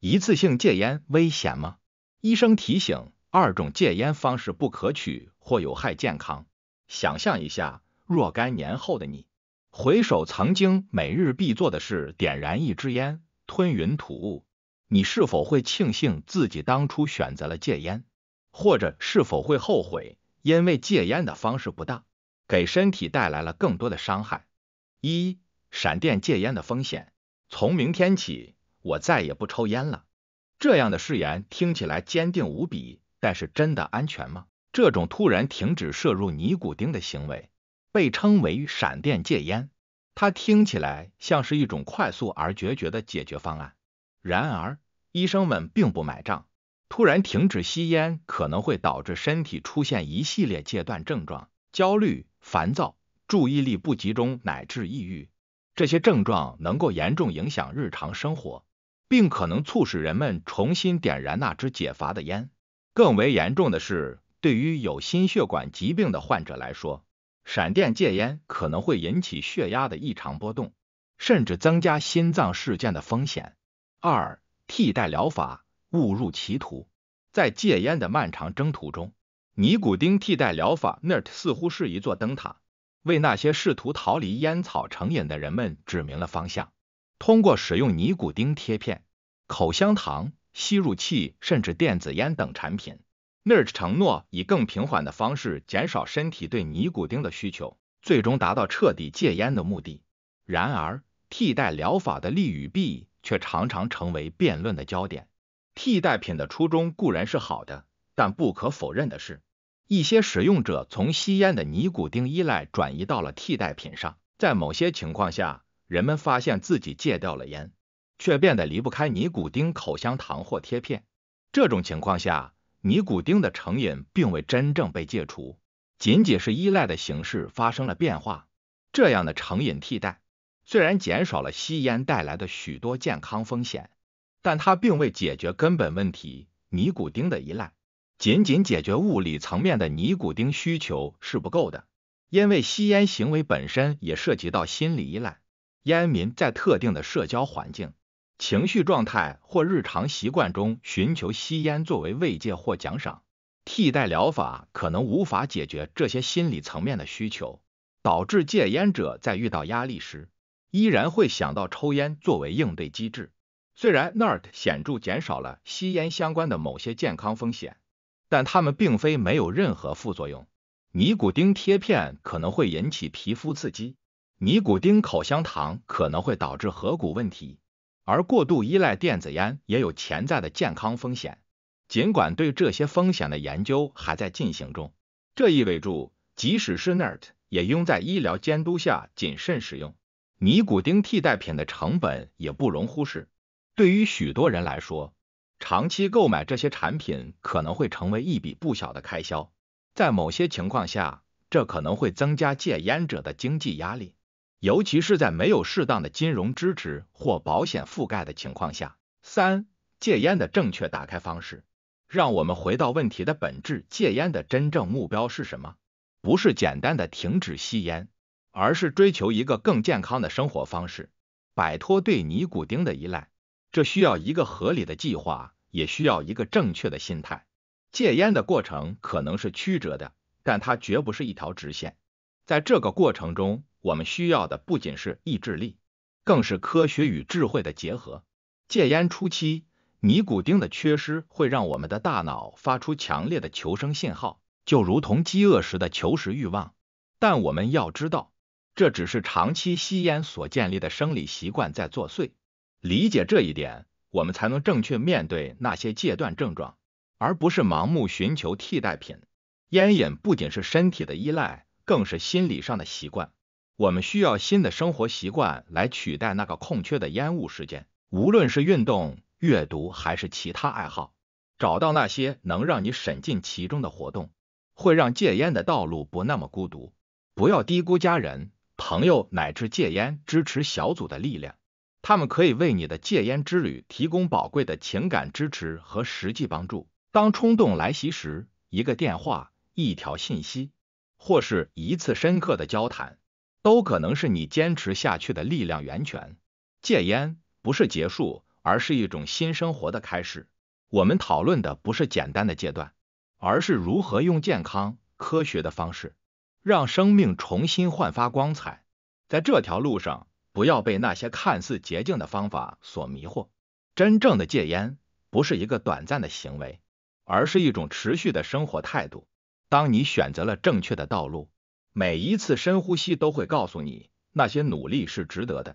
一次性戒烟危险吗？医生提醒：二种戒烟方式不可取或有害健康。想象一下，若干年后的你，回首曾经每日必做的事——点燃一支烟，吞云吐雾，你是否会庆幸自己当初选择了戒烟，或者是否会后悔，因为戒烟的方式不当，给身体带来了更多的伤害？一、闪电戒烟的风险，从明天起。我再也不抽烟了。这样的誓言听起来坚定无比，但是真的安全吗？这种突然停止摄入尼古丁的行为被称为“闪电戒烟”，它听起来像是一种快速而决绝的解决方案。然而，医生们并不买账。突然停止吸烟可能会导致身体出现一系列戒断症状，焦虑、烦躁、注意力不集中，乃至抑郁。这些症状能够严重影响日常生活。并可能促使人们重新点燃那支解乏的烟。更为严重的是，对于有心血管疾病的患者来说，闪电戒烟可能会引起血压的异常波动，甚至增加心脏事件的风险。二、替代疗法误入歧途。在戒烟的漫长征途中，尼古丁替代疗法 （NRT） 似乎是一座灯塔，为那些试图逃离烟草成瘾的人们指明了方向。通过使用尼古丁贴片、口香糖、吸入器甚至电子烟等产品 n e r d 承诺以更平缓的方式减少身体对尼古丁的需求，最终达到彻底戒烟的目的。然而，替代疗法的利与弊却常常成为辩论的焦点。替代品的初衷固然是好的，但不可否认的是，一些使用者从吸烟的尼古丁依赖转移到了替代品上，在某些情况下。人们发现自己戒掉了烟，却变得离不开尼古丁口香糖或贴片。这种情况下，尼古丁的成瘾并未真正被戒除，仅仅是依赖的形式发生了变化。这样的成瘾替代虽然减少了吸烟带来的许多健康风险，但它并未解决根本问题——尼古丁的依赖。仅仅解决物理层面的尼古丁需求是不够的，因为吸烟行为本身也涉及到心理依赖。烟民在特定的社交环境、情绪状态或日常习惯中寻求吸烟作为慰藉或奖赏，替代疗法可能无法解决这些心理层面的需求，导致戒烟者在遇到压力时依然会想到抽烟作为应对机制。虽然 NRT 显著减少了吸烟相关的某些健康风险，但它们并非没有任何副作用。尼古丁贴片可能会引起皮肤刺激。尼古丁口香糖可能会导致颌骨问题，而过度依赖电子烟也有潜在的健康风险。尽管对这些风险的研究还在进行中，这意味着即使是 NRT 也应在医疗监督下谨慎使用。尼古丁替代品的成本也不容忽视。对于许多人来说，长期购买这些产品可能会成为一笔不小的开销，在某些情况下，这可能会增加戒烟者的经济压力。尤其是在没有适当的金融支持或保险覆盖的情况下。三、戒烟的正确打开方式。让我们回到问题的本质：戒烟的真正目标是什么？不是简单的停止吸烟，而是追求一个更健康的生活方式，摆脱对尼古丁的依赖。这需要一个合理的计划，也需要一个正确的心态。戒烟的过程可能是曲折的，但它绝不是一条直线。在这个过程中，我们需要的不仅是意志力，更是科学与智慧的结合。戒烟初期，尼古丁的缺失会让我们的大脑发出强烈的求生信号，就如同饥饿时的求食欲望。但我们要知道，这只是长期吸烟所建立的生理习惯在作祟。理解这一点，我们才能正确面对那些戒断症状，而不是盲目寻求替代品。烟瘾不仅是身体的依赖，更是心理上的习惯。我们需要新的生活习惯来取代那个空缺的烟雾时间。无论是运动、阅读还是其他爱好，找到那些能让你沉浸其中的活动，会让戒烟的道路不那么孤独。不要低估家人、朋友乃至戒烟支持小组的力量，他们可以为你的戒烟之旅提供宝贵的情感支持和实际帮助。当冲动来袭时，一个电话、一条信息，或是一次深刻的交谈。都可能是你坚持下去的力量源泉。戒烟不是结束，而是一种新生活的开始。我们讨论的不是简单的戒断，而是如何用健康、科学的方式，让生命重新焕发光彩。在这条路上，不要被那些看似捷径的方法所迷惑。真正的戒烟不是一个短暂的行为，而是一种持续的生活态度。当你选择了正确的道路。每一次深呼吸都会告诉你，那些努力是值得的。